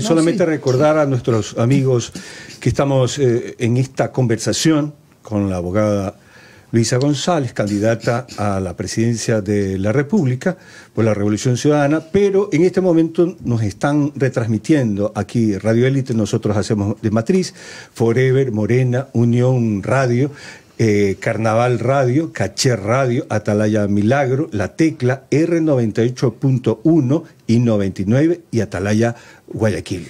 solamente recordar a nuestros amigos que estamos eh, en esta conversación con la abogada Luisa González, candidata a la presidencia de la República por la Revolución Ciudadana, pero en este momento nos están retransmitiendo aquí Radio Élite, nosotros hacemos de Matriz, Forever, Morena, Unión Radio, eh, Carnaval Radio, Caché Radio, Atalaya Milagro, La Tecla, R98.1 y 99 y Atalaya Guayaquil.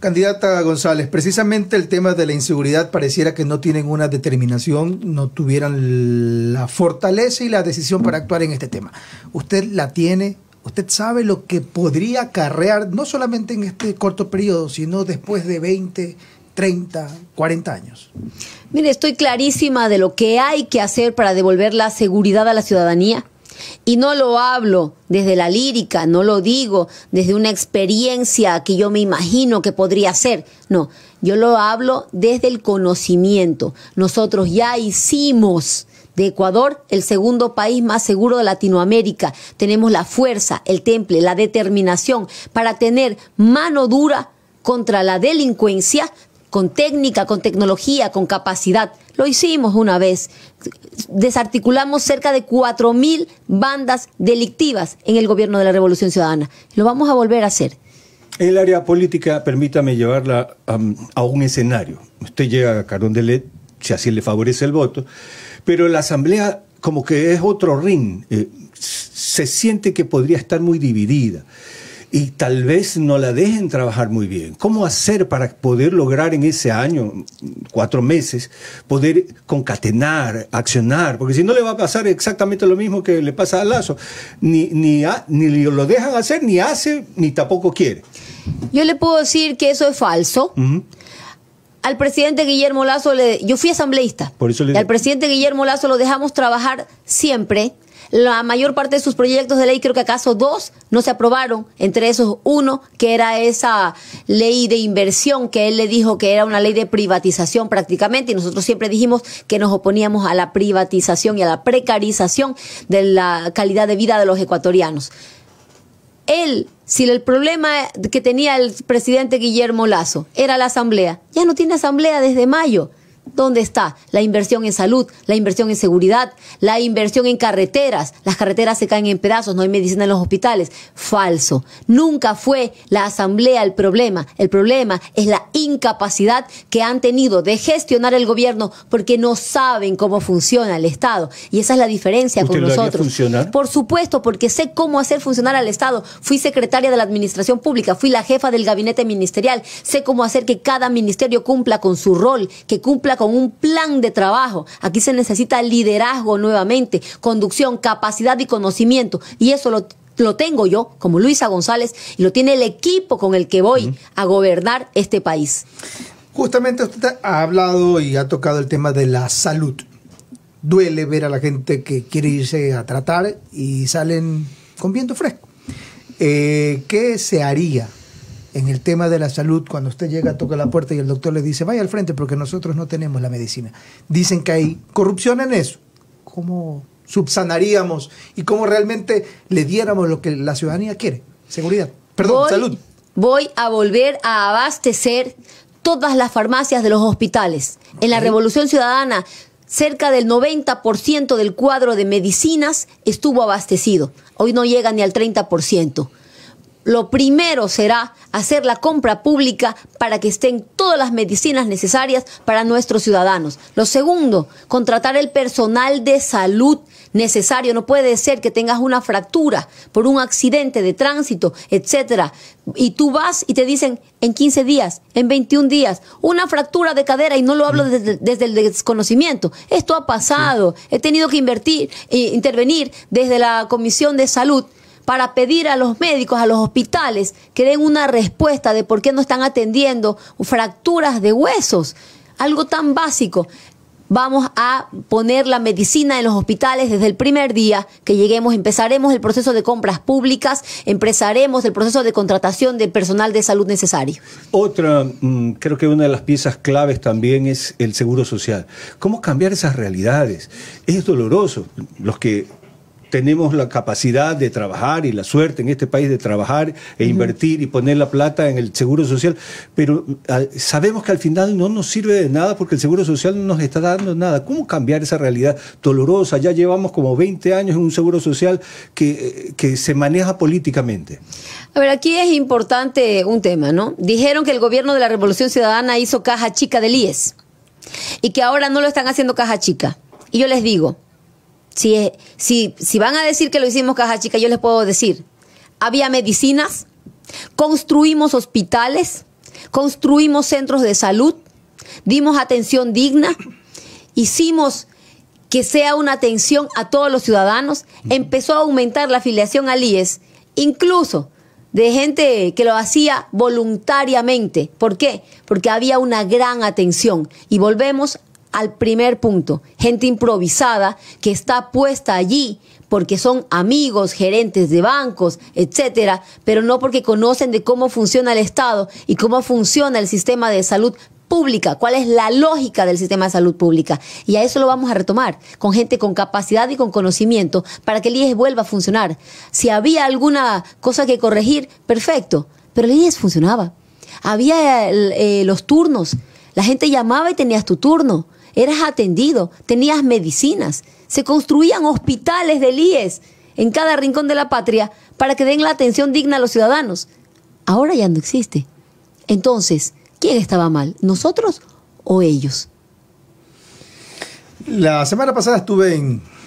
Candidata González, precisamente el tema de la inseguridad pareciera que no tienen una determinación, no tuvieran la fortaleza y la decisión para actuar en este tema. ¿Usted la tiene? ¿Usted sabe lo que podría acarrear, no solamente en este corto periodo, sino después de 20, 30, 40 años. Mire, estoy clarísima de lo que hay que hacer para devolver la seguridad a la ciudadanía. Y no lo hablo desde la lírica, no lo digo desde una experiencia que yo me imagino que podría ser. No, yo lo hablo desde el conocimiento. Nosotros ya hicimos de Ecuador el segundo país más seguro de Latinoamérica. Tenemos la fuerza, el temple, la determinación para tener mano dura contra la delincuencia, con técnica, con tecnología, con capacidad. Lo hicimos una vez. Desarticulamos cerca de 4.000 bandas delictivas en el gobierno de la Revolución Ciudadana. Lo vamos a volver a hacer. En El área política, permítame llevarla um, a, un escenario. Usted llega a Carón de Let, si así le favorece el voto, pero la Asamblea como que es otro ring. Eh, se siente que podría estar muy dividida y tal vez no la dejen trabajar muy bien. ¿Cómo hacer para poder lograr en ese año, cuatro meses, poder concatenar, accionar? Porque si no le va a pasar exactamente lo mismo que le pasa a Lazo. Ni, ni, ni lo dejan hacer, ni hace, ni tampoco quiere. Yo le puedo decir que eso es falso. al presidente Guillermo Lazo, le, yo fui asambleísta. Por eso Al presidente Guillermo Lazo lo dejamos trabajar siempre la mayor parte de sus proyectos de ley, creo que acaso dos, no se aprobaron. Entre esos uno, que era esa ley de inversión, que él le dijo que era una ley de privatización prácticamente, y nosotros siempre dijimos que nos oponíamos a la privatización y a la precarización de la calidad de vida de los ecuatorianos. Él si el problema que tenía el presidente Guillermo Lazo era la asamblea, ya no tiene asamblea desde mayo. ¿Dónde está la inversión en salud, la inversión en seguridad, la inversión en carreteras? Las carreteras se caen en pedazos, no hay medicina en los hospitales. Falso. Nunca fue la asamblea el problema. El problema es la incapacidad que han tenido de gestionar el gobierno porque no saben cómo funciona el Estado. Y esa es la diferencia con nosotros. Por supuesto, porque sé cómo hacer funcionar al Estado. Fui secretaria de la Administración Pública, fui la jefa del gabinete ministerial. Sé cómo hacer que cada ministerio cumpla con su rol, que cumpla con con un plan de trabajo. Aquí se necesita liderazgo nuevamente, conducción, capacidad y conocimiento. Y eso lo tengo yo, como Luisa González, y lo tiene el equipo con el que voy a gobernar este país. Justamente usted ha hablado y ha tocado el tema de la salud. Duele ver a la gente que quiere irse a tratar y salen con viento fresco. Eh, ¿Qué se haría en el tema de la salud, cuando usted llega, toca la puerta y el doctor le dice, vaya al frente porque nosotros no tenemos la medicina. Dicen que hay corrupción en eso. ¿Cómo subsanaríamos y cómo realmente le diéramos lo que la ciudadanía quiere? Seguridad. Perdón, salud. Voy a volver a abastecer todas las farmacias de los hospitales. En la Revolución Ciudadana cerca del 90% del cuadro de medicinas estuvo abastecido. Hoy no llega ni al 30% lo primero será hacer la compra pública para que estén todas las medicinas necesarias para nuestros ciudadanos. Lo segundo, contratar el personal de salud necesario. No puede ser que tengas una fractura por un accidente de tránsito, etcétera, y tú vas y te dicen en 15 días, en 21 días, una fractura de cadera y no lo hablo mm. desde, el desconocimiento. Esto ha pasado. He tenido que invertir, eh, intervenir desde la Comisión de Salud para pedir a los médicos, a los hospitales, que den una respuesta de por qué no están atendiendo fracturas de huesos. Algo tan básico. Vamos a poner la medicina en los hospitales desde el primer día que lleguemos. Empezaremos el proceso de compras públicas, empezaremos el proceso de contratación del personal de salud necesario. Otra, mm, creo que una de las piezas claves también es el seguro social. ¿Cómo cambiar esas realidades? Es doloroso. Los que tenemos la capacidad de trabajar y la suerte en este país de trabajar e invertir y poner la plata en el seguro social, pero ah, sabemos que al final no nos sirve de nada porque el seguro social no nos está dando nada. ¿Cómo cambiar esa realidad dolorosa? Ya llevamos como 20 años en un seguro social que, eh, que se maneja políticamente. A ver, aquí es importante un tema, ¿no? Dijeron que el gobierno de la Revolución Ciudadana hizo caja chica del IES y que ahora no lo están haciendo caja chica. Y yo les digo, si, si van a decir que lo hicimos caja chica, yo les puedo decir, había medicinas, construimos hospitales, construimos centros de salud, dimos atención digna, hicimos que sea una atención a todos los ciudadanos, empezó a aumentar la afiliación al IES, incluso de gente que lo hacía voluntariamente. ¿Por qué? Porque había una gran atención. Y volvemos al primer punto, gente improvisada que está puesta allí porque son amigos, gerentes de bancos, etcétera, pero no porque conocen de cómo funciona el Estado y cómo funciona el sistema de salud pública, cuál es la lógica del sistema de salud pública. Y a eso lo vamos a retomar, con gente con capacidad y con conocimiento, para que el IES vuelva a funcionar. Si había alguna cosa que corregir, perfecto, pero el IES funcionaba. Había eh, los turnos, la gente llamaba y tenías tu turno eras atendido, tenías medicinas, se construían hospitales de IES en cada rincón de la patria para que den la atención digna a los ciudadanos. Ahora ya no existe. Entonces, ¿quién estaba mal? ¿Nosotros o ellos? La semana pasada estuve en